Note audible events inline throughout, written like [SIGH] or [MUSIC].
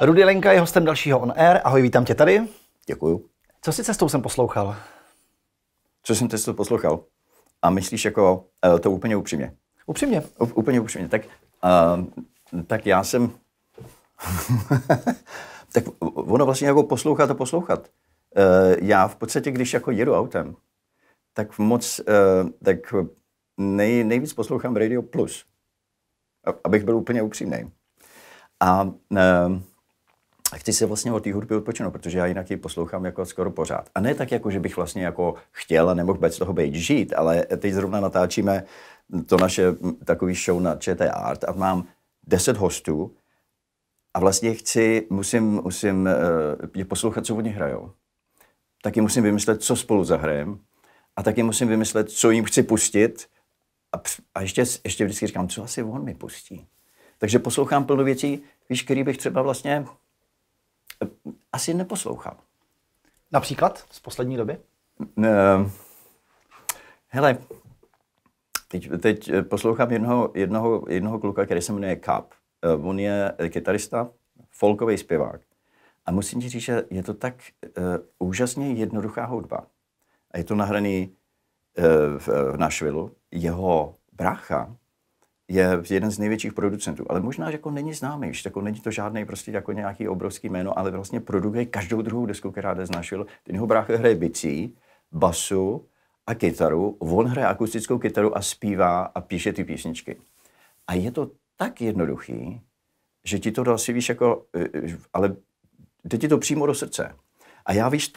Rudy Lenka je hostem dalšího On Air. Ahoj, vítám tě tady. Děkuju. Co si cestou jsem poslouchal? Co jsem cestou poslouchal? A myslíš jako eh, to úplně upřímně? Upřímně. U, úplně upřímně. Tak, uh, tak já jsem... [LAUGHS] tak ono vlastně jako poslouchat a poslouchat. Uh, já v podstatě, když jako jedu autem, tak moc, eh, tak nej, nejvíc poslouchám Radio Plus, abych byl úplně upřímný. A eh, chci se vlastně od té hudby odpočinout, protože já jinak ji poslouchám jako skoro pořád. A ne tak, jako že bych vlastně jako chtěl a nemohl bez toho být žít, ale teď zrovna natáčíme to naše takový show na ČT Art a mám 10 hostů a vlastně chci, musím, musím eh, je poslouchat, co oni hrajou. Taky musím vymyslet, co spolu zahrajeme, a taky musím vymyslet, co jim chci pustit a, a ještě, ještě vždycky říkám, co asi on mi pustí. Takže poslouchám plno věcí, víš, který bych třeba vlastně eh, asi neposlouchal. Například z poslední doby? Ne, eh, hele, teď, teď eh, poslouchám jednoho, jednoho, jednoho kluka, který se jmenuje Kap. On je kytarista, folkový zpěvák. A musím ti říct, že je to tak uh, úžasně jednoduchá hudba a je to nahraný eh, v, v Nashville. Jeho brácha je jeden z největších producentů, ale možná že jako není známý, jako není to žádný prostě jako nějaký obrovský jméno, ale vlastně produkuje každou druhou desku, která jde z Nashville. Ten jeho brácha hraje bicí, basu a kytaru, on hraje akustickou kytaru a zpívá a píše ty písničky. A je to tak jednoduchý, že ti to dal si víš jako, eh, eh, ale jde ti to přímo do srdce. A já víš,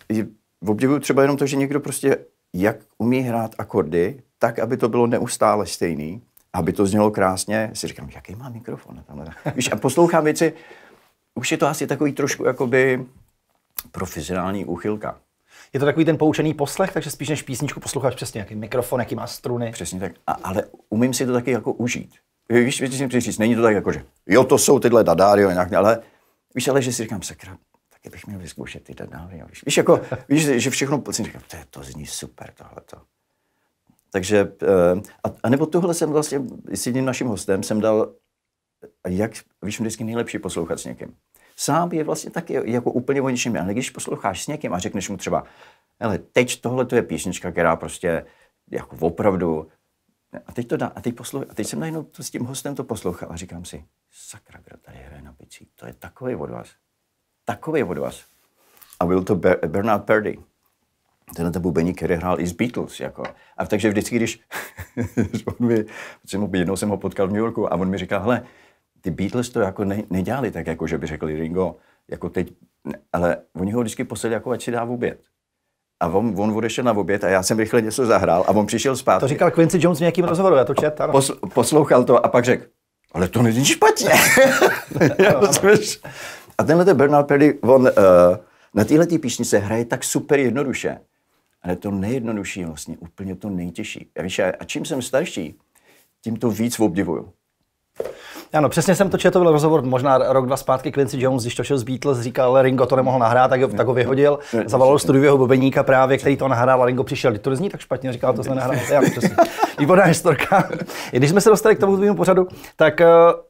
obdivuju třeba jenom to, že někdo prostě jak umí hrát akordy, tak, aby to bylo neustále stejný, aby to znělo krásně, si říkám, jaký má mikrofon? [LAUGHS] Víš, a poslouchám věci, už je to asi takový trošku jakoby profesionální úchylka. Je to takový ten poučený poslech, takže spíš než písničku posloucháš přesně, jaký mikrofon, jaký má struny. Přesně tak, a, ale umím si to taky jako užít. Víš, víš, víš, víš, není to tak jako, že jo, to jsou tyhle dadáry, ale, ale víš, ale že si říkám, sakra, já bych měl vyzkoušet ty dadály, Víš, víš, jako, víš, že všechno si říkám, to, je, to zní super tohleto. Takže, eh, a, a nebo tohle jsem vlastně s jedním naším hostem jsem dal, eh, jak, víš, vždycky nejlepší poslouchat s někým. Sám je vlastně taky jako úplně o ničem, ale když posloucháš s někým a řekneš mu třeba, ale teď tohle to je písnička, která prostě jako opravdu a teď to dá, a teď, poslou a teď jsem najednou to s tím hostem to poslouchal a říkám si, sakra, kdo tady hraje na bicí, to je takový od vás takový odvaz. A byl to Ber- Bernard Purdy. tenhle ten bubeník, který hrál i z Beatles. Jako. A takže vždycky, když [LAUGHS] on mi, jednou jsem ho potkal v New Yorku a on mi říkal, hele, ty Beatles to jako ne, nedělali tak, jako že by řekli Ringo, jako teď, ne, ale oni ho vždycky poslali, jako ať si dá v oběd. A on, on odešel na oběd a já jsem rychle něco zahrál a on přišel zpátky. To říkal Quincy Jones v nějakým rozhovoru, já to čet. Ano. Posl- poslouchal to a pak řekl, ale to není špatně. [LAUGHS] [LAUGHS] já, a tenhle ten Bernard Perry, on uh, na téhle písni se hraje tak super jednoduše, ale to nejjednodušší je vlastně úplně to nejtěžší. A, víš, a čím jsem starší, tím to víc obdivuju. Ano, přesně jsem to četl, byl rozhovor možná rok, dva zpátky, Quincy Jones, když to šel z Beatles, říkal, Ringo to nemohl nahrát, tak ho, tak ho vyhodil, zavolal jeho bobeníka právě, který to nahrál a Ringo přišel, to zní tak špatně, říkal, to se nahrál. Já, Výborná historka. I když jsme se dostali k tomu tvému pořadu, tak eh,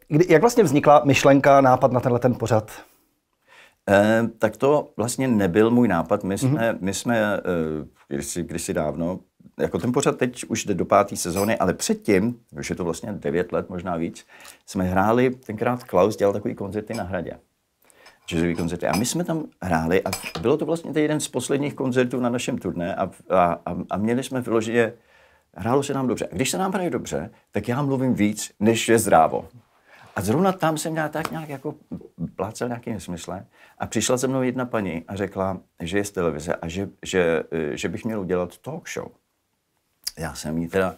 kdy, jak vlastně vznikla myšlenka, nápad na tenhle ten pořad? Eh, tak to vlastně nebyl můj nápad. My mhm. jsme, mm-hmm. my jsme eh, kdysi, kdysi dávno, jako ten pořad teď už jde do páté sezóny, ale předtím, už je to vlastně devět let, možná víc, jsme hráli, tenkrát Klaus dělal takový koncerty na hradě. Jazzový koncerty. A my jsme tam hráli a bylo to vlastně jeden z posledních koncertů na našem turné a, a, a, a měli jsme vyloženě, hrálo se nám dobře. A když se nám hraje dobře, tak já mluvím víc, než je zdrávo. A zrovna tam jsem já tak nějak jako plácel nějaký nesmysle a přišla ze mnou jedna paní a řekla, že je z televize a že, že, eh, že bych měl udělat talk show. Já jsem jí teda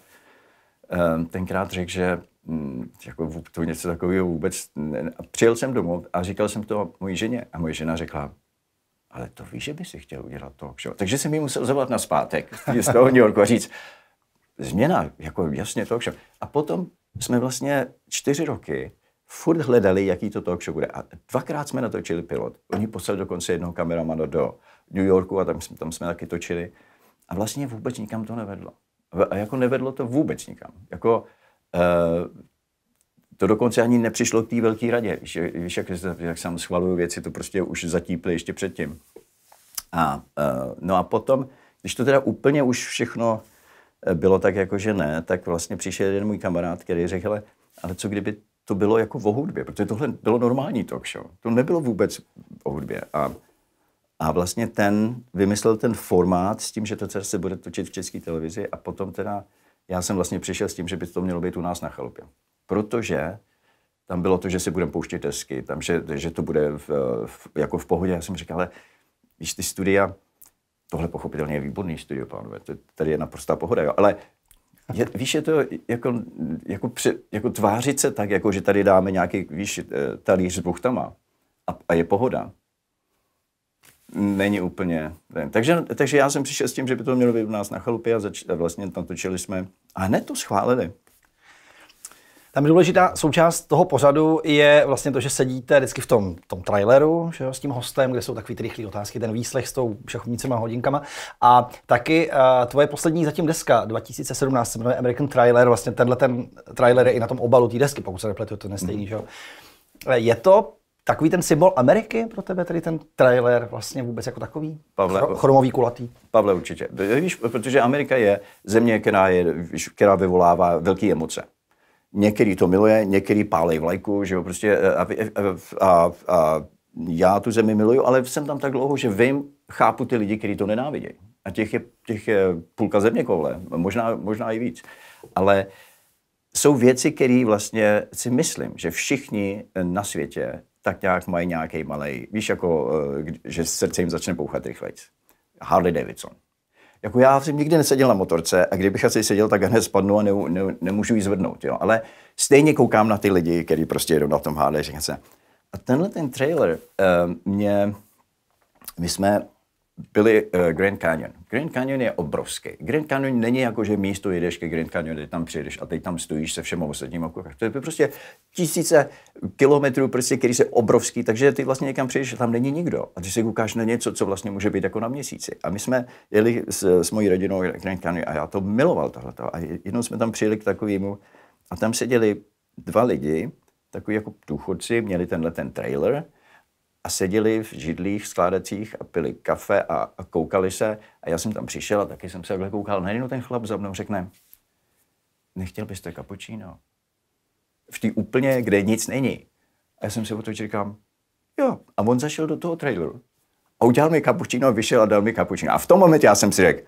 eh, tenkrát řekl, že mm, jako to něco takového vůbec... Ne, a přijel jsem domů a říkal jsem to mojí ženě a moje žena řekla, ale to víš, že by si chtěl udělat talk show. Takže jsem mi musel zavolat na zpátek [LAUGHS] z toho New Yorku a říct, změna, jako jasně talk show. A potom jsme vlastně čtyři roky furt hledali, jaký to talk show bude. A dvakrát jsme natočili pilot. Oni poslali dokonce jednoho kameramana do New Yorku a tam, jsme tam jsme taky točili. A vlastně vůbec nikam to nevedlo. A jako nevedlo to vůbec nikam. Jako, uh, to dokonce ani nepřišlo k té velké radě. Víš, víš jak, jak sám schvaluju věci, to prostě už zatípli ještě předtím. A, uh, no a potom, když to teda úplně už všechno eh, bylo tak jako, že ne, tak vlastně přišel jeden můj kamarád, který řekl, ale co kdyby to bylo jako o hudbě, protože tohle bylo normální talk show. To nebylo vůbec o hudbě. A, a vlastně ten vymyslel ten formát s tím, že to se bude točit v české televizi a potom teda já jsem vlastně přišel s tím, že by to mělo být u nás na chalupě. Protože tam bylo to, že si budeme pouštět desky, tam, že, že to bude v, v, jako v pohodě. Já jsem říkal, ale víš, ty studia, tohle pochopitelně je výborný studio, pánové, tady je naprostá pohoda, jo. ale je, víš, je to jako, jako, pře, jako tvářit se tak, jako že tady dáme nějaký, víš, eh, talíř s buchtama a, a je pohoda. Není úplně. Ten. Takže, takže já jsem přišel s tím, že by to mělo být u nás na chalupě a, zač, a vlastně tam točili jsme a hned to schválili. Tam důležitá součást toho pořadu je vlastně to, že sedíte vždycky v tom, tom traileru že jo, s tím hostem, kde jsou takový ty rychlé otázky, ten výslech s tou šachovnicema hodinkama. A taky uh, tvoje poslední zatím deska 2017 se jmenuje American Trailer, vlastně tenhle ten trailer je i na tom obalu té desky, pokud se nepletu, to nestejný, mm. že jo. Eh, je to takový ten symbol Ameriky pro tebe, tedy ten trailer vlastně vůbec jako takový? Pavle, chromový kulatý? Pavle, určitě. Víš, protože Amerika je země, která, je, která vyvolává velké emoce. Některý to miluje, některý pálej vlajku, že jo, prostě eh, a, a, eh, a, a já tu zemi miluju, ale jsem tam tak dlouho, že vím, chápu ty lidi, kteří to nenávidí. A těch je, těch je půlka země koule, možná, možná i víc. Ale jsou věci, které vlastně si myslím, že všichni na světě tak nějak mají nějaký malý, víš, jako, eh, že srdce jim začne pouchat rychleji. Harley Davidson. Jako já jsem nikdy neseděl na motorce a kdybych asi seděl, tak hned spadnu a ne, ne, nemůžu ji zvednout. Jo. Ale stejně koukám na ty lidi, kteří prostě jedou na tom hále, říkám se. A tenhle ten trailer uh, mě, my jsme byly uh, Grand Canyon. Grand Canyon je obrovský. Grand Canyon není jako, že místo jedeš ke Grand Canyon, teď tam přijdeš a teď tam stojíš se všem ostatním okruhem. To je prostě tisíce kilometrů, prostě, který se obrovský, takže ty vlastně někam přijdeš a tam není nikdo. A ty si koukáš na něco, co vlastně může být jako na měsíci. A my jsme jeli s, s mojí rodinou Grand Canyon a já to miloval tohle. A jednou jsme tam přijeli k takovému a tam seděli dva lidi, takový jako důchodci, měli tenhle ten trailer a seděli v židlích, skládacích a pili kafe a, a koukali se. A já jsem tam přišel a taky jsem se takhle koukal. Najednou ten chlap za mnou řekne, nechtěl byste kapučíno? V té úplně, kde nic není. A já jsem se otočil říkám, jo. A on zašel do toho traileru a udělal mi kapučíno, vyšel a dal mi kapučíno. A v tom momentě já jsem si řekl,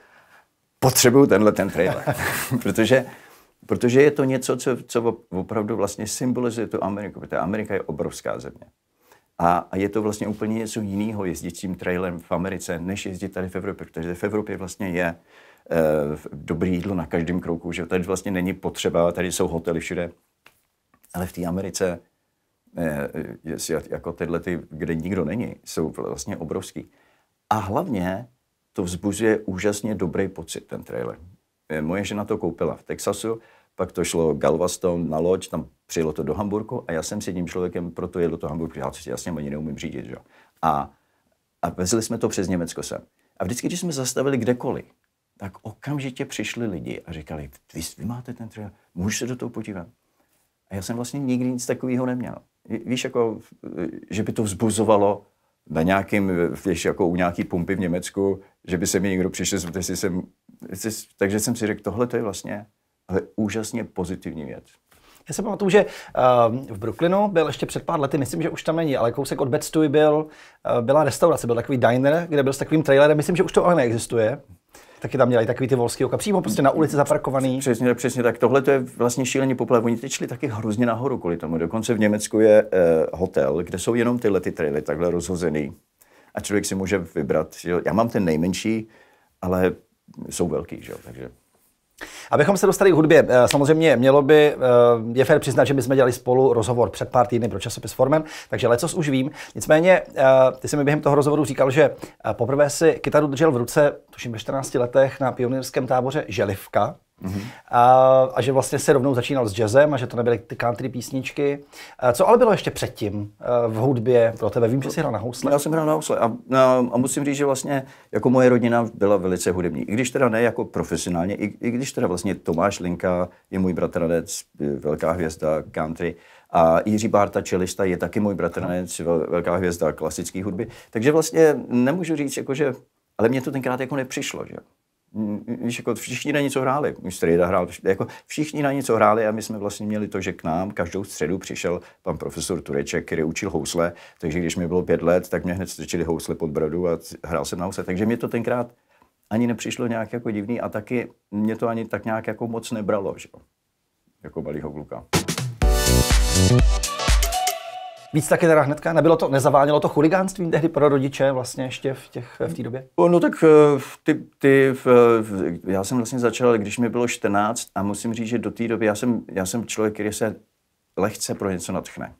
potřebuju tenhle ten trailer. [LAUGHS] protože, protože je to něco, co, co opravdu vlastně symbolizuje tu Ameriku, protože Amerika je obrovská země. A, je to vlastně úplně něco jiného jezdit tím trailem v Americe, než jezdit tady v Evropě, protože v Evropě vlastně je e, dobrý jídlo na každém kroku, že tady vlastně není potřeba, tady jsou hotely všude, ale v té Americe eh, eh, je, jako tyhle, ty, kde nikdo není, jsou vlastně obrovský. A hlavně to vzbuzuje úžasně dobrý pocit, ten trailer. Moje žena to koupila v Texasu pak to šlo Galveston na loď, tam přijelo to do Hamburku a já jsem s jedním člověkem proto jel do toho Hamburku, já si jasně ani neumím řídit, že? A, a vezli jsme to přes Německo sem. A vždycky, když jsme zastavili kdekoliv, tak okamžitě přišli lidi a říkali, vy, vy máte ten trailer, můžu se do toho podívat. A já jsem vlastně nikdy nic takového neměl. Víš, jako, že by to vzbuzovalo na nějakým, víš, jako u nějaký pumpy v Německu, že by se mi někdo přišel, jsem, takže jsem si řekl, tohle to je vlastně ale úžasně pozitivní věc. Já se pamatuju, že ehm, v Brooklynu byl ještě před pár lety, myslím, že už tam není, ale kousek od Bedstuy byl, eh, byla restaurace, byl takový diner, kde byl s takovým trailerem, myslím, že už to ale neexistuje. Taky tam dělají takový ty volský oka, přímo prostě na ulici zaparkovaný. Přesně, přesně tak. Tohle to je vlastně šíleně poplav. Oni teď šli taky hrozně nahoru kvůli tomu. Dokonce v Německu je eh, hotel, kde jsou jenom tyhle ty traily takhle rozhozený. A člověk si může vybrat. Že já mám ten nejmenší, ale jsou velký, že jo, takže... Abychom se dostali k hudbě, eh, samozřejmě mělo by, eh, je fér přiznat, že my jsme dělali spolu rozhovor před pár týdny pro časopis Formen, takže lecos už vím. Nicméně, eh, ty jsi mi během toho rozhovoru říkal, že poprvé si kytaru držel v ruce, tuším ve 14 letech, na pionýrském táboře Želivka. Mm-hmm. A, a že vlastně se rovnou začínal s jazzem a že to nebyly ty country písničky. A co ale bylo ještě předtím e, v hudbě pro tebe? Vím, že jsi hrál na housle. Já jsem hrál na housle a, a, a musím říct, že vlastně jako moje rodina byla velice hudební. I když teda ne jako profesionálně, i, i když teda vlastně Tomáš Linka je můj bratranec, e, velká hvězda country, a Jiří Bárta, čelista, je taky můj bratranec, velká hvězda klasické hudby. Takže vlastně nemůžu říct, jako že, ale mě to tenkrát jako nepřišlo. Že? víš, jako všichni na něco hráli. Můj hrál, jako všichni na něco hráli a my jsme vlastně měli to, že k nám každou středu přišel pan profesor Tureček, který učil housle, takže když mi bylo pět let, tak mě hned strčili housle pod bradu a hrál jsem na housle. Takže mě to tenkrát ani nepřišlo nějak jako divný a taky mě to ani tak nějak jako moc nebralo, že? jako malýho kluka. Víc taky teda hnedka nebylo to, nezavánělo to chuligánstvím tehdy pro rodiče vlastně ještě v, těch, v té době? No tak eh, ty, ty, eh, já jsem vlastně začal, když mi bylo 14 a musím říct, že do té doby já jsem, já jsem člověk, který se lehce pro něco natchne.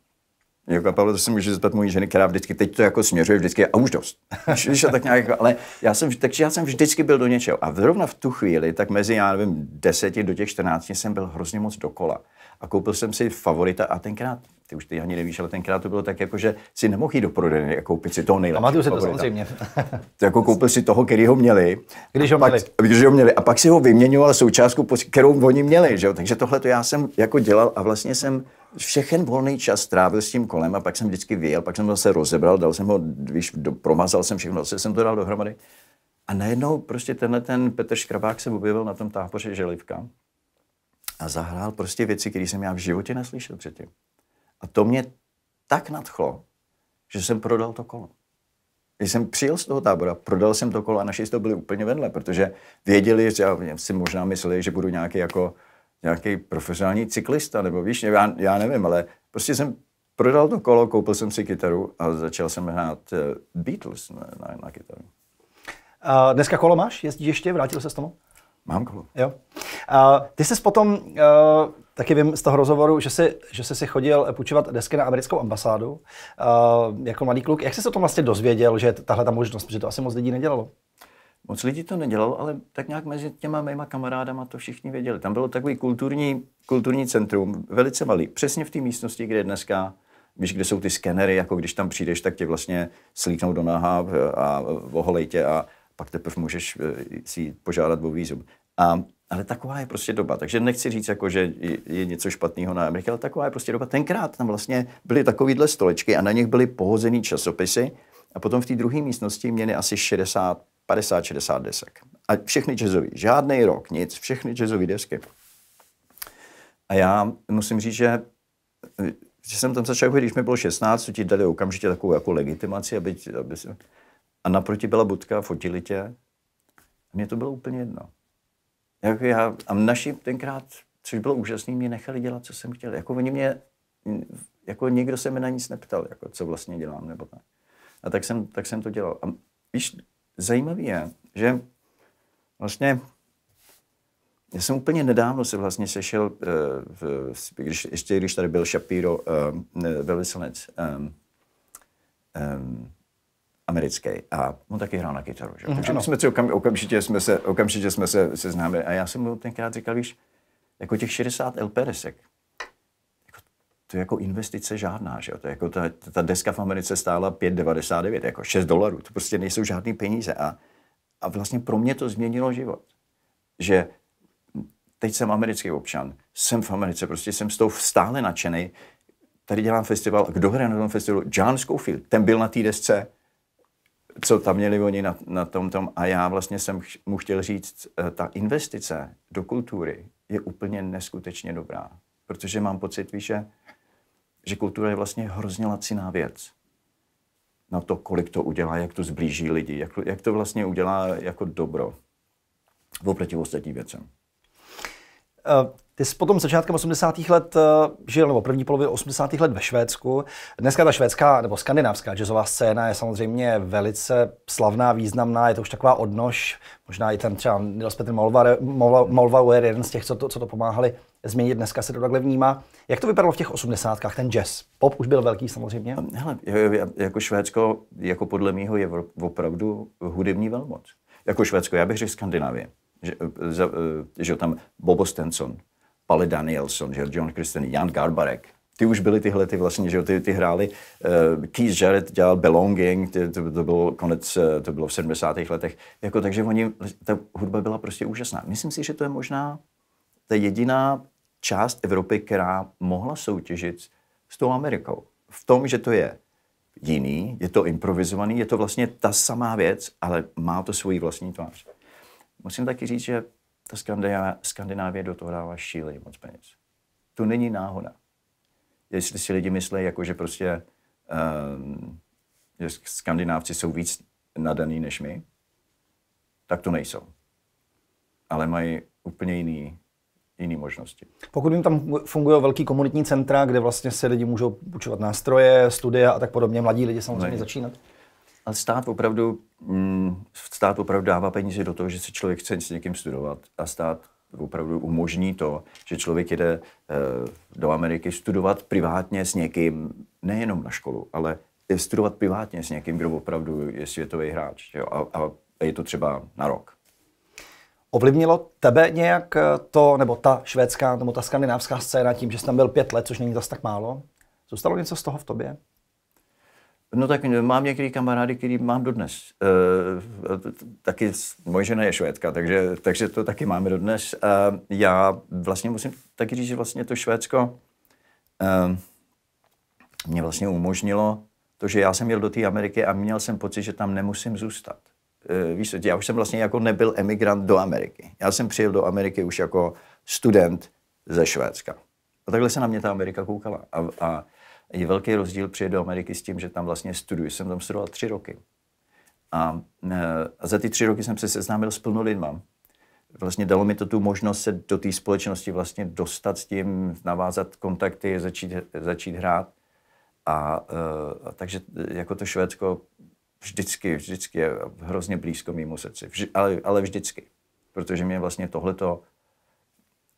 Jako, Pavel, to se může zeptat mojí ženy, která vždycky teď to jako směřuje vždycky a už dost. [LAUGHS] tak nějak, jako, ale já jsem, takže já jsem vždycky byl do něčeho. A zrovna v tu chvíli, tak mezi, já nevím, deseti do těch 14 jsem byl hrozně moc dokola a koupil jsem si favorita a tenkrát ty už ty ani nevíš, ale tenkrát to bylo tak, jako, že si nemohl jít do prodejny a koupit si toho nejlepšího. Pamatuju se to samozřejmě. to jako koupil si toho, který ho měli. Když ho měli. když ho měli. A pak si ho vyměňoval součástku, kterou oni měli. Že? Takže tohle to já jsem jako dělal a vlastně jsem všechen volný čas trávil s tím kolem a pak jsem vždycky vyjel, pak jsem ho zase rozebral, dal jsem ho, víš, do, promazal jsem všechno, zase jsem to dal dohromady. A najednou prostě tenhle ten Petr Škrabák se objevil na tom táboře Želivka a zahrál prostě věci, které jsem já v životě neslyšel předtím. A to mě tak nadchlo, že jsem prodal to kolo. Když jsem přijel z toho tábora, prodal jsem to kolo a naši to byli úplně vedle, protože věděli, že si možná mysleli, že budu nějaký jako nějaký profesionální cyklista, nebo víš, já, já nevím, ale prostě jsem prodal to kolo, koupil jsem si kytaru a začal jsem hrát eh, Beatles na, na, na kytaru. A dneska kolo máš? Jezdíš ještě? Vrátil se s tomu? Mám kolo. Jo. Ty jsi potom, eh, taky vím z toho rozhovoru, že jsi, že jsi si chodil půjčovat desky na americkou ambasádu eh, jako mladý kluk. Jak jsi se o tom vlastně dozvěděl, že tahle ta možnost, protože to asi moc lidí nedělalo? Moc lidí to nedělalo, ale tak nějak mezi těma mýma kamarádama to všichni věděli. Tam bylo takový kulturní, kulturní centrum, velice malý, přesně v té místnosti, kde je dneska víš, kde jsou ty skenery, jako když tam přijdeš, tak tě vlastně slíknou do náha eh, a oholej tě a pak teprve můžeš si požádat o výzum. A ale taková je prostě doba. Takže nechci říct, jako, že je něco špatného na Americe, ale taková je prostě doba. Tenkrát tam vlastně byly takovýhle stolečky a na nich byly pohozený časopisy a potom v té druhé místnosti měly asi 60, 50, 60 desek. A všechny jazzový. Žádný rok, nic. Všechny jazzový desky. A já musím říct, že že jsem tam začal, když mi bylo 16, co ti dali okamžitě takovou jako legitimaci, aby, aby se... A naproti byla budka, fotili tě. A mně to bylo úplně jedno. Jako já, a naši tenkrát, což bylo úžasné, mě nechali dělat, co jsem chtěl. Jako oni mě, jako nikdo se mi na nic neptal, jako co vlastně dělám nebo tak. A tak jsem, tak jsem to dělal. A víš, zajímavé je, že vlastně já jsem úplně nedávno se vlastně sešel, eh, když, ještě když tady byl Shapiro, eh, eh, velvyslanec, um, um, americký a on taky hrál na kytaru. Že? Mhm, Takže my jsme si okam, okamžitě, jsme se, okamžitě jsme se seznámili a já jsem mu tenkrát říkal, víš, jako těch 60 LPRSek, jako, to je jako investice žádná, že jo? To je jako ta, ta deska v Americe stála 5,99, jako 6 dolarů, to prostě nejsou žádný peníze a, a vlastně pro mě to změnilo život, že teď jsem americký občan, jsem v Americe, prostě jsem s tou stále nadšený, tady dělám festival, kdo hraje na tom festivalu? John Schofield, ten byl na té desce, co tam měli oni na, na tom tom. A já vlastně jsem mu chtěl říct, eh, ta investice do kultury je úplně neskutečně dobrá. Protože mám pocit, víš, že, že kultura je vlastně hrozně laciná věc na to, kolik to udělá, jak to zblíží lidi, jak, jak to vlastně udělá jako dobro oproti ostatním věcem. Uh ty jsi potom začátkem 80. let eh, žil, nebo první polově 80. let ve Švédsku. Dneska ta švédská nebo skandinávská jazzová scéna je samozřejmě velice slavná, významná, je to už taková odnož. Možná i ten třeba Nils Petr Molvauer, jeden z těch, co to, co to pomáhali změnit, dneska se to takhle vnímá. Jak to vypadalo v těch osmdesátkách, ten jazz? Pop už byl velký samozřejmě. Hele, jako Švédsko, jako podle mého je opravdu hudební velmoc. Jako Švédsko, já bych řekl Skandinávie. Že, eh, eh, že, že tam Bobo Stenson, Pali Danielson, že John Kristen, Jan Garbarek, ty už byly tyhle ty vlastně, že ty, ty hrály. Uh, eh, Keith Jarrett dělal Belonging, ty, to, to bylo konec, eh, to bylo v 70. letech. Jako, takže oni, ta hudba byla prostě úžasná. Myslím si, že to je možná ta jediná část Evropy, která mohla soutěžit s tou Amerikou. V tom, že to je jiný, je to improvizovaný, je to vlastně ta samá věc, ale má to svůj vlastní tvář. Musím taky říct, že ta Skandinávie, do toho dává šíleně moc peněz. To není náhoda. Jestli si lidi myslí, jako že prostě um, že Skandinávci jsou víc nadaný než my, tak to nejsou. Ale mají úplně jiný jiné možnosti. Pokud jim tam fungují velký komunitní centra, kde vlastně se lidi můžou učovat nástroje, studia a tak podobně, mladí lidi samozřejmě začínat. Ale stát opravdu, mm, stát opravdu dává peníze do toho, že se člověk chce s někým studovat a stát opravdu umožní to, že člověk jede eh, do Ameriky studovat privátně s někým, nejenom na školu, ale studovat privátně s někým, kdo opravdu je světový hráč. Jo? A, a je to třeba na rok. Ovlivnilo tebe nějak eh, to, nebo ta švédská, nebo ta skandinávská scéna tím, že jsi tam byl pět let, což není zas tak málo? Zůstalo něco z toho v tobě? No tak eh, mám některý kamarády, který mám dodnes. Eh, eh, taky moje žena je švédka, takže, takže to taky máme dodnes. já vlastně musím taky říct, že vlastně to Švédsko mě vlastně umožnilo to, že já jsem jel do té Ameriky a měl jsem pocit, že tam nemusím zůstat. víš, já už jsem vlastně jako nebyl emigrant do Ameriky. Já jsem přijel do Ameriky už jako student ze Švédska. A takhle se na mě ta Amerika koukala. A, a je velký rozdíl přijet do Ameriky s tím, že tam vlastně studuji. Jsem tam studoval tři roky. A, e, a za ty tři roky jsem se seznámil s plno lidma. Vlastně dalo mi to tu možnost se do té společnosti vlastně dostat s tím, navázat kontakty, začít, začít hrát. A, e, a takže e, jako to Švédsko vždycky, vždycky je hrozně blízko mýmu srdci. Vž, ale, ale vždycky. Protože mě vlastně tohleto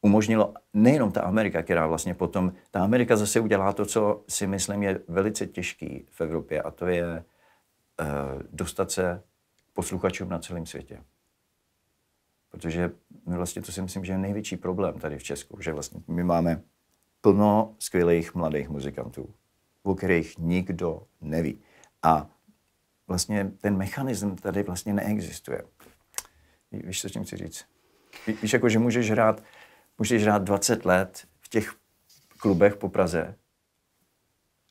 umožnilo nejenom ta Amerika, která vlastně potom, ta Amerika zase udělá to, co si myslím je velice těžký v Evropě a to je uh, dostat se posluchačům na celém světě. Protože my vlastně to si myslím, že je největší problém tady v Česku, že vlastně my máme plno skvělých mladých muzikantů, o kterých nikdo neví. A vlastně ten mechanism tady vlastně neexistuje. Víš, co tím chci říct? Víš, jako, že můžeš hrát můžeš hrát 20 let v těch klubech po Praze.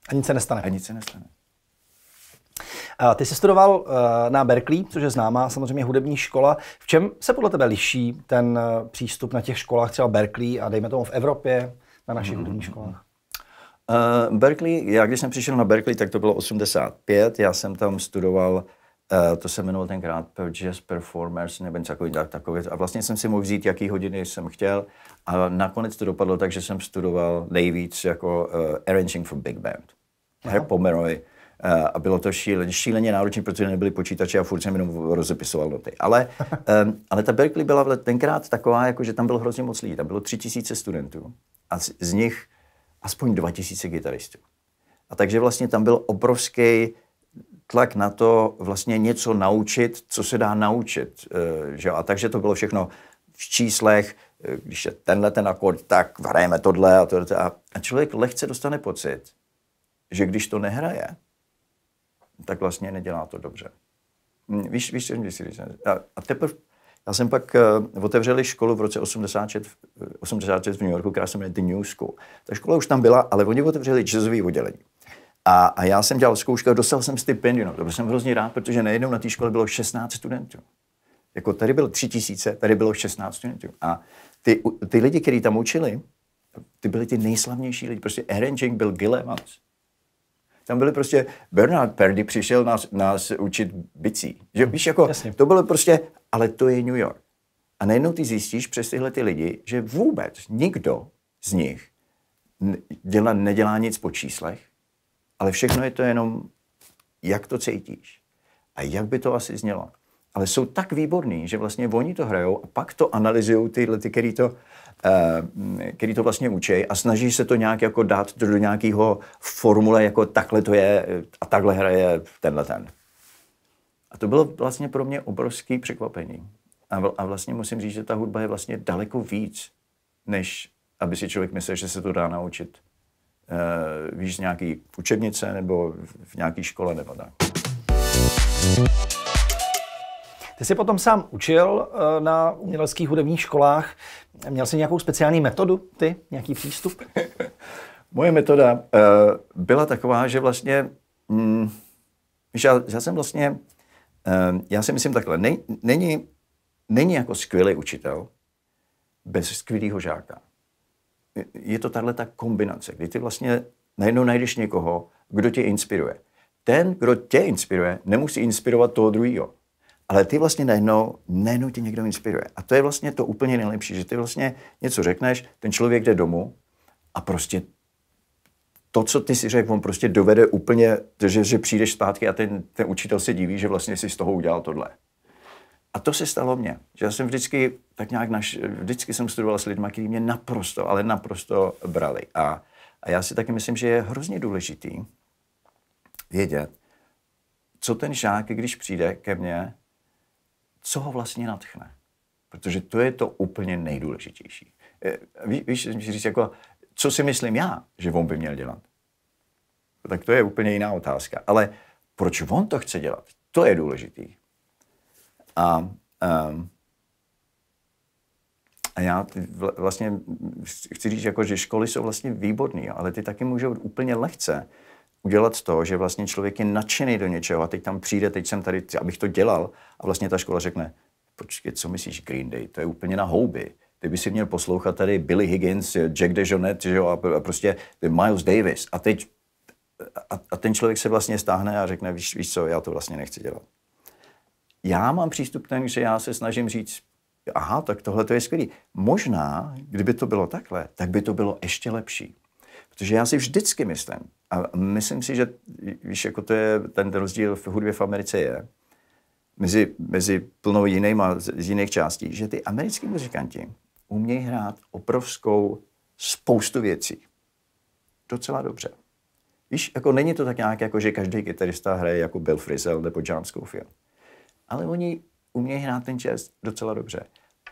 A nic se nestane. A nic se nestane. Ty jsi studoval eh, na Berkeley, což je známá samozřejmě hudební škola. V čem se podle tebe liší ten eh, přístup na těch školách, třeba Berkeley a dejme tomu v Evropě, na našich mm-hmm. hudebních školách? Eh, Berkeley, já když jsem přišel na Berkeley, tak to bylo 85, já jsem tam studoval Uh, to se jmenoval tenkrát Purchase Performers nebo něco takového. Takový. A vlastně jsem si mohl vzít, jaký hodiny jsem chtěl. A nakonec to dopadlo tak, že jsem studoval nejvíc jako uh, Arranging for Big Band. Herr Pomeroy. Uh, a bylo to šíleně, šíleně náročné, protože nebyly počítače a furt jsem jenom rozepisoval noty. Ale, um, [LAUGHS] ale ta Berkeley byla tenkrát taková, jako že tam bylo hrozně moc lidí. Tam bylo tři tisíce studentů a z, z nich aspoň dva tisíce gitaristů. A takže vlastně tam byl obrovský tlak na to vlastně něco naučit, co se dá naučit. Eh, že? A takže to bylo všechno v číslech, eh, když je tenhle ten akord, tak hrajeme tohle a tohle. A, člověk lehce dostane pocit, že když to nehraje, tak vlastně nedělá to dobře. Hm, víš, víš, co si říct? A, a teprve, já jsem pak uh, otevřeli školu v roce 86, 86 v New Yorku, která se jmenuje The New School. Ta škola už tam byla, ale oni otevřeli jazzový oddělení. A, a já jsem dělal zkoušku a dostal jsem stipendium. To byl jsem hrozně rád, protože najednou na té škole bylo 16 studentů. Jako tady bylo 3 tisíce, tady bylo 16 studentů. A ty, ty lidi, kteří tam učili, ty byli ty nejslavnější lidi. Prostě Ehrenček byl Gilemans, Tam byli prostě, Bernard Perdy přišel nás, nás učit bicí. Že, víš, jako, Jasně. to bylo prostě, ale to je New York. A najednou ty zjistíš přes tyhle ty lidi, že vůbec nikdo z nich děla, nedělá nic po číslech, ale všechno je to jenom, jak to cítíš a jak by to asi znělo. Ale jsou tak výborní, že vlastně oni to hrajou a pak to analyzují tyhle, ty, který to, uh, který to vlastně učí a snaží se to nějak jako dát do nějakého formule, jako takhle to je eh, a takhle hraje tenhle ten. A to bylo vlastně pro mě obrovský překvapení. A, a vlastně musím říct, že ta hudba je vlastně daleko víc, než aby si člověk myslel, že se to dá naučit Eh, víš, z nějaký učebnice nebo v nějaké škole nebo tak. Ty jsi potom sám učil eh, na uměleckých hudebních školách. Měl jsi nějakou speciální metodu, ty, nějaký přístup? [LAUGHS] Moje metoda eh, byla taková, že vlastně, mm, já, já jsem vlastně, já si myslím takhle, není, není, není jako skvělý učitel bez skvělého žáka je to tahle ta kombinace, kdy ty vlastně najednou najdeš někoho, kdo tě inspiruje. Ten, kdo tě inspiruje, nemusí inspirovat toho druhého. Ale ty vlastně najednou, najednou tě někdo inspiruje. A to je vlastně to úplně nejlepší, že ty vlastně něco řekneš, ten člověk jde domů a prostě to, co ty si řekl, on prostě dovede úplně, že, že přijdeš zpátky a ten, ten učitel se diví, že vlastně si z toho udělal tohle. A to se stalo mně, že já jsem vždycky tak nějak, naš, vždycky jsem studoval s lidmi, kteří mě naprosto, ale naprosto brali. A, a já si taky myslím, že je hrozně důležitý vědět, co ten žák, když přijde ke mně, co ho vlastně natchne. Protože to je to úplně nejdůležitější. Eh, ví, víš, říct jako, co si myslím já, že on by měl dělat? Tak to je úplně jiná otázka. Ale proč on to chce dělat? To je důležitý. A, um, a já vlastně chci říct, jako, že školy jsou vlastně výborné, ale ty taky můžou úplně lehce udělat to, že vlastně člověk je nadšený do něčeho a teď tam přijde, teď jsem tady, abych to dělal a vlastně ta škola řekne, počkej, co myslíš Green Day, to je úplně na houby. Ty by si měl poslouchat tady Billy Higgins, Jack DeJohnette že jo, a prostě Miles Davis. A teď a, a ten člověk se vlastně stáhne a řekne, víš, víš co, já to vlastně nechci dělat. Já mám přístup ten, že já se snažím říct, aha, tak tohle to je skvělý. Možná, kdyby to bylo takhle, tak by to bylo ještě lepší. Protože já si vždycky myslím, a myslím si, že víš, jako to je, ten rozdíl v hudbě v Americe je, mezi, mezi plnou jinýma z, z jiných částí, že ty americkí muzikanti umějí hrát obrovskou spoustu věcí. Docela dobře. Víš, jako není to tak nějak, jako že každý kytarista hraje jako Bill Frisell nebo John Scofield ale oni umějí hrát ten jazz docela dobře.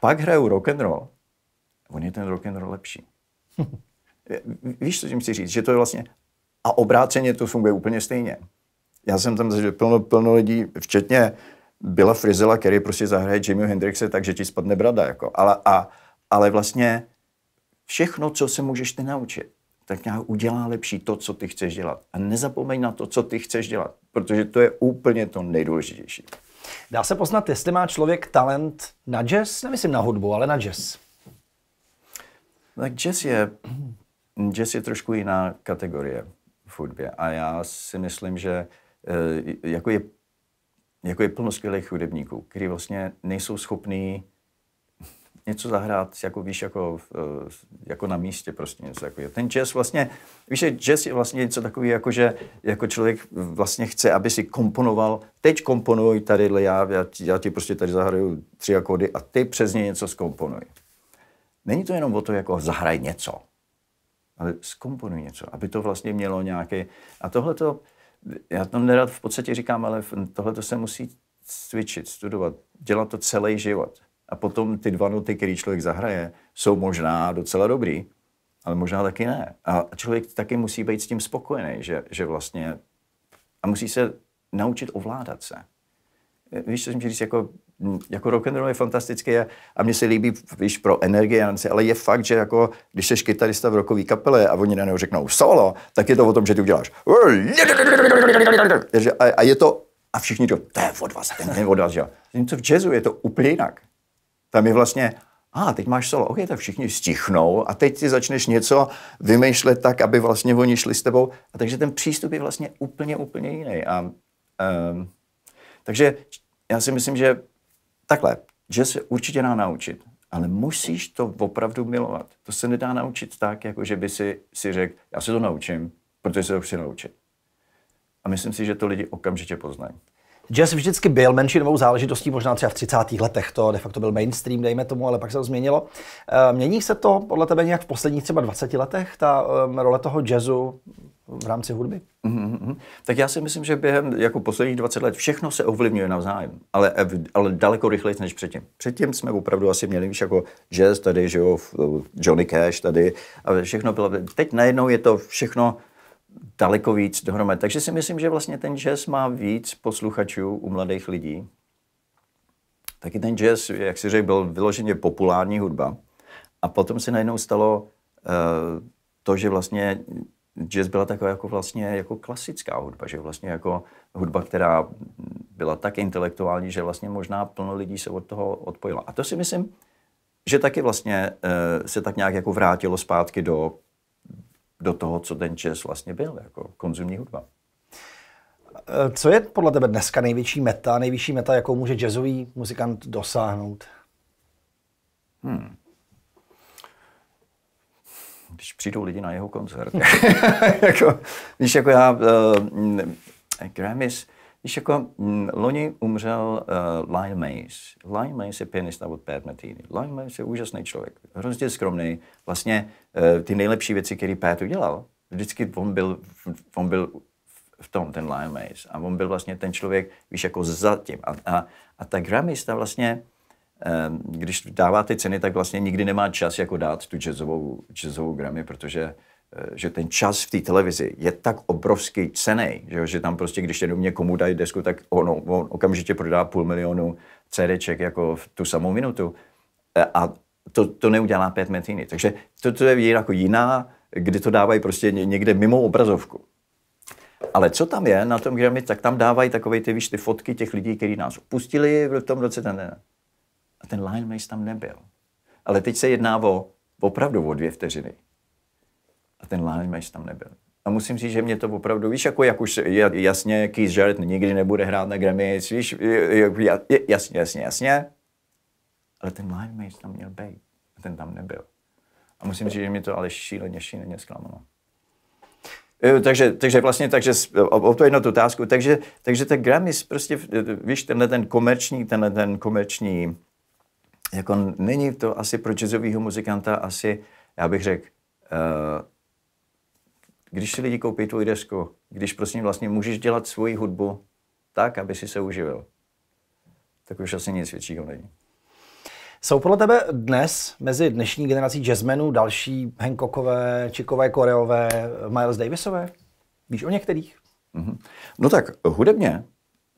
Pak hrajou rock and roll, on je ten rock and roll lepší. [LAUGHS] Víš, co tím chci říct? Že to je vlastně... A obráceně to funguje úplně stejně. Já jsem tam zažil plno, plno lidí, včetně byla Frizela, který prostě zahraje Jimi Hendrixe, takže ti spadne brada. Jako. Ale, a, ale vlastně všechno, co se můžeš ty naučit, tak nějak udělá lepší to, co ty chceš dělat. A nezapomeň na to, co ty chceš dělat, protože to je úplně to nejdůležitější. Dá se poznat, jestli má člověk talent na jazz? Nemyslím na hudbu, ale na jazz. Tak jazz je, jazz je trošku jiná kategorie v hudbě a já si myslím, že eh, jako je, jako je plno skvělých hudebníků, kteří vlastně nejsou schopní něco zahrát, jako víš, jako, eh, jako na místě prostě něco je. Ten jazz vlastně, víš, že jazz je vlastně něco takový jako že jako člověk vlastně chce, aby si komponoval, teď komponuj tady, já, já, ti, já ti prostě tady zahraju tři akordy a ty přes ně něco zkomponuj. Není to jenom o to, jako zahraj něco, ale zkomponuj něco, aby to vlastně mělo nějaké, a tohle to, já to nerad v podstatě říkám, ale tohle to se musí cvičit, studovat, dělat to celý život a potom ty dva noty, které člověk zahraje, jsou možná docela dobrý, ale možná taky ne. A člověk taky musí být s tím spokojený, že, že vlastně... A musí se naučit ovládat se. Víš, co jsem říct, jako, jako rock and roll je fantastický a, a mně se líbí, víš, pro energii, ale je fakt, že jako, když seš kytarista v rokový kapele a oni na něho řeknou solo, tak je to o tom, že ty uděláš a, a je to a všichni to, to je od vás, ten je od vás, že? v jazzu je to úplně jinak. Tam je vlastně, a ah, teď máš solo, ok, tak všichni stichnou a teď si začneš něco vymýšlet tak, aby vlastně oni šli s tebou. A takže ten přístup je vlastně úplně, úplně jiný. A, um, takže já si myslím, že takhle, že se určitě dá naučit, ale musíš to opravdu milovat. To se nedá naučit tak, jako že by si, si řekl, já se to naučím, protože se to chci naučit. A myslím si, že to lidi okamžitě poznají. Jazz vždycky byl menšinovou záležitostí, možná třeba v 30. letech to de facto byl mainstream, dejme tomu, ale pak se to změnilo. Eh, mění se to podle tebe nějak v posledních třeba 20 letech, ta eh, role toho jazzu v rámci hudby? Mm-hmm. Tak já si myslím, že během jako posledních 20 let všechno se ovlivňuje navzájem, ale, ale daleko rychleji než předtím. Předtím jsme opravdu asi měli víš jako jazz tady, že jo, Johnny Cash tady a všechno bylo. Teď najednou je to všechno daleko víc dohromady. Takže si myslím, že vlastně ten jazz má víc posluchačů u mladých lidí. Taky ten jazz, jak si řekl, byl vyloženě populární hudba. A potom se najednou stalo uh, to, že vlastně jazz byla taková jako vlastně jako klasická hudba, že vlastně jako hudba, která byla tak intelektuální, že vlastně možná plno lidí se od toho odpojila. A to si myslím, že taky vlastně uh, se tak nějak jako vrátilo zpátky do do toho, co ten jazz vlastně byl, jako konzumní hudba. E, co je podle tebe dneska největší meta, nejvyšší meta, jakou může jazzový muzikant dosáhnout? Hmm. Když přijdou lidi na jeho koncert. [LAUGHS] jako, víš, jako já, uh, Grammys, Víš, jako m, mm, loni umřel uh, Lyle Mays. Lyle Mays je pianista od Pat Metheny. Lyle Mays je úžasný člověk, hrozně skromný. Vlastně uh, ty nejlepší věci, které Pat udělal, vždycky on byl, on byl v tom, ten Lyle Mays. A on byl vlastně ten člověk, víš, jako za tím. A, a, a ta Grammysta vlastně, um, když dává ty ceny, tak vlastně nikdy nemá čas jako dát tu jazzovou, jazzovou Grammy, protože Eh, že ten čas v té televizi je tak obrovský cený, že, že tam prostě, když jenom mě komu dají desku, tak ono, on okamžitě prodá půl milionu CDček jako v tu samou minutu. Eh, a to, to neudělá pět metiny. Takže to, to je jako jiná, kdy to dávají prostě někde mimo obrazovku. Ale co tam je na tom Grammy, tak tam dávají takové ty, víš, ty fotky těch lidí, kteří nás opustili v tom roce. Ten, a ten Lion Mace tam nebyl. Ale teď se jedná o opravdu o dvě vteřiny a ten Linemesh tam nebyl. A musím říct, že mě to opravdu, víš, jako jak už jasně Keith Jarrett nikdy nebude hrát na Grammy, víš, jasně, jasně, jasně, ale ten Linemesh tam měl být a ten tam nebyl. A musím říct, že mě to ale šíleně, šíleně zklamalo. E, takže, takže vlastně, takže odpověď na tu otázku, takže, takže ten Grammy prostě, víš, tenhle ten komerční, tenhle ten komerční, jako není to asi pro jazzového muzikanta asi, já bych řekl, uh, když si lidi koupí tvůj desku, když prosím vlastně můžeš dělat svoji hudbu tak, aby si se uživil, tak už asi nic většího není. Jsou podle tebe dnes mezi dnešní generací jazzmenů další Hancockové, Čikové, Koreové, Miles Davisové? Víš o některých? Mm-hmm. No tak hudebně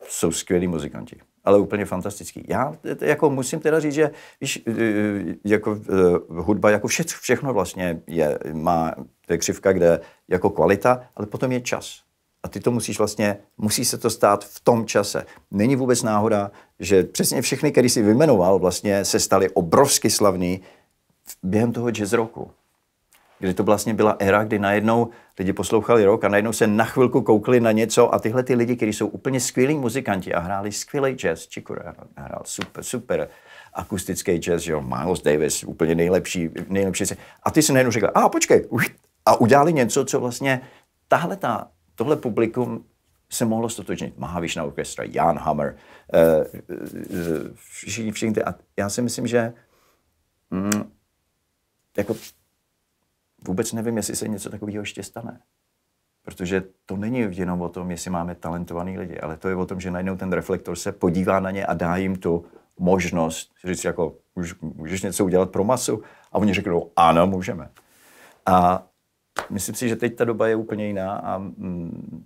jsou skvělí muzikanti, ale úplně fantastický. Já jako musím teda říct, že víš, e, e, jako e, hudba, jako vše, všechno vlastně je, má, to je křivka, kde jako kvalita, ale potom je čas. A ty to musíš vlastně, musí se to stát v tom čase. Není vůbec náhoda, že přesně všechny, který si vymenoval, vlastně se stali obrovsky slavní během toho jazz roku. Kdy to vlastně byla éra, kdy najednou lidi poslouchali rok a najednou se na chvilku koukli na něco a tyhle ty lidi, kteří jsou úplně skvělí muzikanti a hráli skvělý jazz, Chikura hrál super, super akustický jazz, jo, Miles Davis, úplně nejlepší, nejlepší. A ty si najednou řekl, a počkej, a udělali něco, co vlastně tahle ta, tohle publikum se mohlo stotožnit. Mahavishna orchestra, Jan Hammer, eh, eh, všichni, všichni ty. A já si myslím, že mm, jako vůbec nevím, jestli se něco takového ještě stane. Protože to není jenom o tom, jestli máme talentovaný lidi, ale to je o tom, že najednou ten reflektor se podívá na ně a dá jim tu možnost říct jako, můžeš něco udělat pro masu? A oni řeknou, ano, můžeme. A myslím si, že teď ta doba je úplně jiná a mm,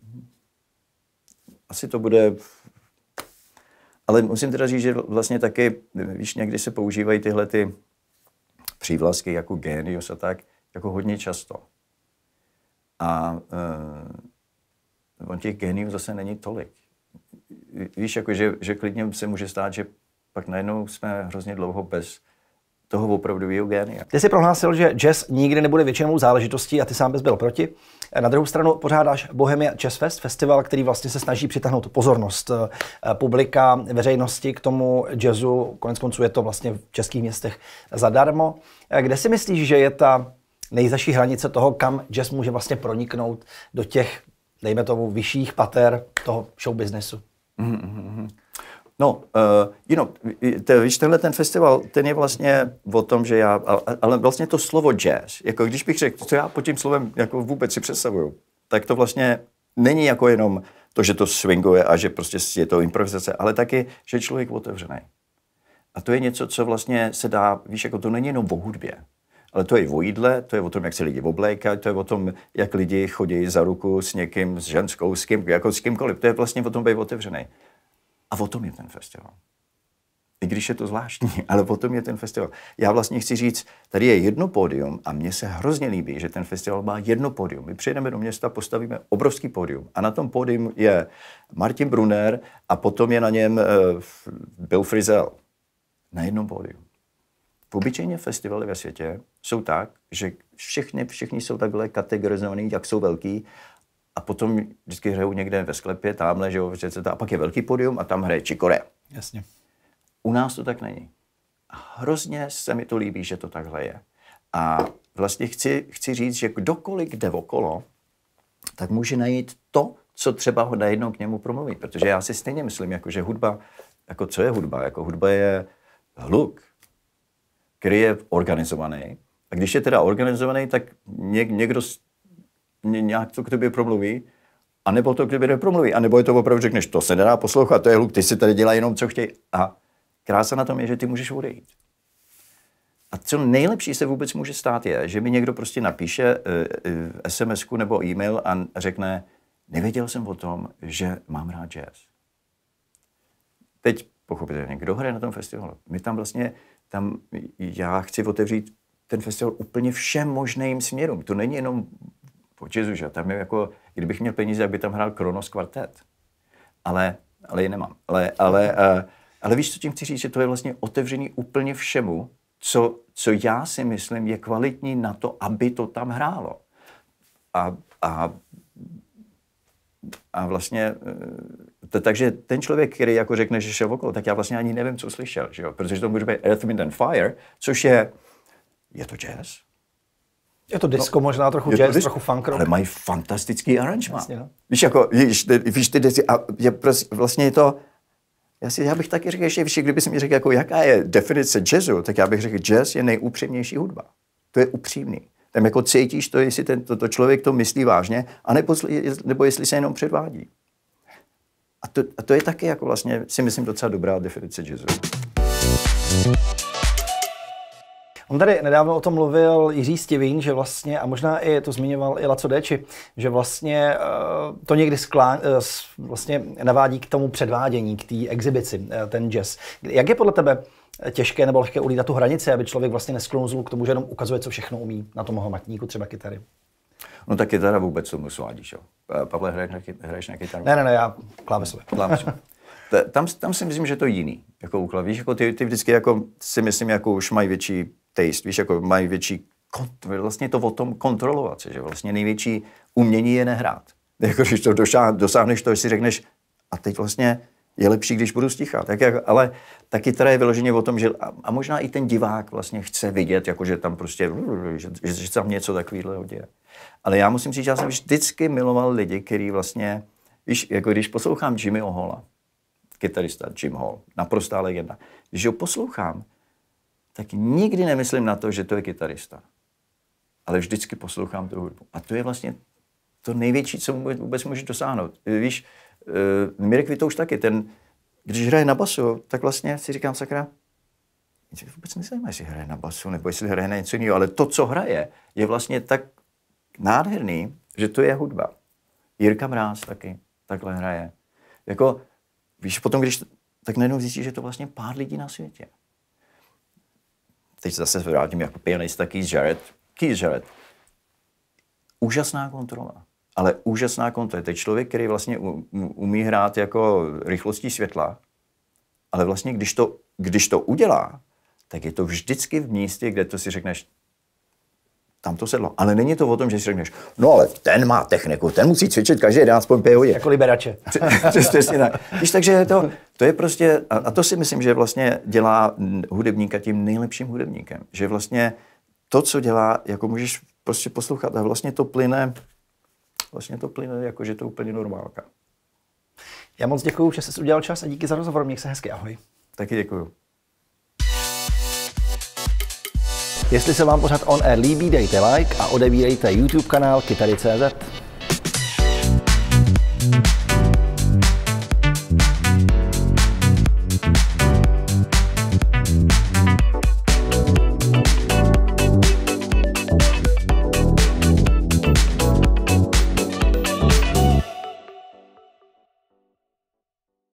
asi to bude... Ale musím teda říct, že vlastně taky, víš, někdy se používají tyhle ty přívlastky jako genius a tak, jako hodně často. A e, on těch geniů zase není tolik. Víš, jako že, že klidně se může stát, že pak najednou jsme hrozně dlouho bez toho opravdového génia. Ty jsi prohlásil, že jazz nikdy nebude většinou záležitostí a ty sám bys byl proti. Na druhou stranu pořádáš Bohemia Jazz Fest, festival, který vlastně se snaží přitáhnout pozornost eh, publika, veřejnosti k tomu jazzu. Konec konců je to vlastně v českých městech zadarmo. Eh, kde si myslíš, že je ta nejzaší hranice toho, kam jazz může vlastně proniknout do těch, dejme tomu, vyšších pater toho show businessu? Mm-hmm. Mhm, mhm. No, uh, eh, jinak, te, víš, tenhle ten festival, ten je vlastně o tom, že já, ale vlastně to slovo jazz, jako když bych řekl, co já pod tím slovem jako vůbec si představuju, tak to vlastně není jako jenom to, že to swinguje a že prostě je to improvizace, ale taky, že je člověk otevřený. A to je něco, co vlastně se dá, víš, jako to není jenom o hudbě, ale to je o jídle, to je o tom, jak se lidi oblékají, to je o tom, jak lidi chodí za ruku s někým, s ženskou, s kým, jako s kýmkoliv. To je vlastně o tom být otevřený. A o tom je ten festival. I když je to zvláštní, [LAUGHS] ale o tom je ten festival. Já vlastně chci říct, tady je jedno pódium a mně se hrozně líbí, že ten festival má jedno pódium. My přijedeme do města, postavíme obrovský pódium a na tom pódium je Martin Brunner a potom je na něm uh, Bill Frizel. Na jednom pódium. V obyčejně festivaly ve světě jsou tak, že všechny, všichni jsou takhle kategorizovaný, jak jsou velký a potom vždycky hrajou někde ve sklepě, tamhle, že jo, a pak je velký podium a tam hraje Čikore. Jasně. U nás to tak není. Hrozně se mi to líbí, že to takhle je. A vlastně chci, chci říct, že kdokoliv jde okolo, tak může najít to, co třeba ho najednou k němu promluví. Protože já si stejně myslím, jako, že hudba, jako co je hudba? Jako hudba je hluk, který je organizovaný. A když je teda organizovaný, tak něk, někdo nějak to k tobě promluví, a nebo to k tobě nepromluví, a nebo je to opravdu řekneš, to se nedá poslouchat, to je hluk, ty si tady dělá jenom, co chtějí. A krása na tom je, že ty můžeš odejít. A co nejlepší se vůbec může stát je, že mi někdo prostě napíše e, eh, sms eh, nebo e-mail a řekne, nevěděl jsem o tom, že mám rád jazz. Teď pochopitelně, kdo hraje na tom festivalu? My tam vlastně, tam já chci otevřít ten festival úplně všem možným směrům. To není jenom Počezu, že tam je jako, kdybych měl peníze, jak by tam hrál Kronos kvartet. Ale, ale ji nemám. Ale, ale, ale, eh, ale víš, co tím chci říct, že to je vlastně otevřený úplně všemu, co, co já si myslím je kvalitní na to, aby to tam hrálo. A, a, a vlastně, eh, to, takže ten člověk, který jako řekne, že šel okolo, tak já vlastně ani nevím, co slyšel, že jo? protože to může být Earth, Wind and Fire, což je, je to jazz, je to disco no, možná trochu jazz, disco, trochu funk rock. Ale mají fantastický aranžma. Vlastně, no. Víš, jako, víš, ty, víš, ty desi, a je prostě, vlastně je to, já, si, já bych taky řekl ještě, víš, kdyby si mi řekl, jako, jaká je definice jazzu, tak já bych řekl, jazz je nejupřímnější hudba. To je upřímný. Tam jako cítíš to, jestli ten, to, to člověk to myslí vážně, anebo, nebo jestli se jenom předvádí. A to, a to je taky jako vlastně, si myslím, docela dobrá definice jazzu. On tady nedávno o tom mluvil Jiří Stivín, že vlastně, a možná i to zmiňoval i Laco Deči, že vlastně eh, to někdy sklá, eh, vlastně navádí k tomu předvádění, k té exibici, eh, ten jazz. Jak je podle tebe těžké nebo lehké ulítat tu hranici, aby člověk vlastně nesklouzl k tomu, že jenom ukazuje, co všechno umí na tom matníku, třeba kytary? No tak kytara vůbec tomu svádíš, jo. Pavle, hraješ na, hraješ na kytaru? Ne, ne, ne, já klávesově. No, klávesově. tam, tam si myslím, že to je jiný, jako u klavíš. Jako ty, ty vždycky jako si myslím, jako už mají větší taste, víš, jako mají větší, vlastně to o tom kontrolovat že vlastně největší umění je nehrát. [LAUGHS] Jako když to dosáhneš to, si řekneš, a teď vlastně je lepší, když budu stichat. Tak jak, ale ta kytara je vyloženě o tom, že a, a možná i ten divák vlastně chce vidět, jako že tam prostě, že, že, že tam něco takového děje. Ale já musím říct, já jsem vždycky miloval lidi, který vlastně, víš, jako když poslouchám Jimmy Ohola, kytarista Jim Hall, naprostá legenda, když ho poslouchám, tak nikdy nemyslím na to, že to je kytarista. Ale vždycky poslouchám tu hudbu. A to je vlastně to největší, co vůbec můžeš dosáhnout. Víš, uh, Mirek už taky, ten, když hraje na basu, tak vlastně si říkám, sakra, vůbec nezajímá, jestli hraje na basu, nebo jestli hraje na něco jiného, ale to, co hraje, je vlastně tak nádherný, že to je hudba. Jirka Mráz taky takhle hraje. Jako, víš, potom, když tak najednou zjistíš, že to vlastně pár lidí na světě teď zase vrátím jako pianista Keith Jarrett. Keith Jarrett. Úžasná kontrola. Ale úžasná kontrola. To je člověk, který vlastně umí hrát jako rychlostí světla, ale vlastně když to, když to udělá, tak je to vždycky v místě, kde to si řekneš, tam to sedlo. Ale není to o tom, že si řekneš, no ale ten má techniku, ten musí cvičit každý den aspoň pět hodin. Jako liberače. [LAUGHS] Přesně tak. Víš, takže to, to je prostě, a, a to si myslím, že vlastně dělá hudebníka tím nejlepším hudebníkem. Že vlastně to, co dělá, jako můžeš prostě poslouchat a vlastně to plyne, vlastně to plyne, jako že to úplně normálka. Já moc děkuji, že jsi udělal čas a díky za rozhovor, měj se hezky, ahoj. Taky děkuji. Jestli se vám pořad On Air líbí, dejte like a odebírejte YouTube kanál Kytary.cz.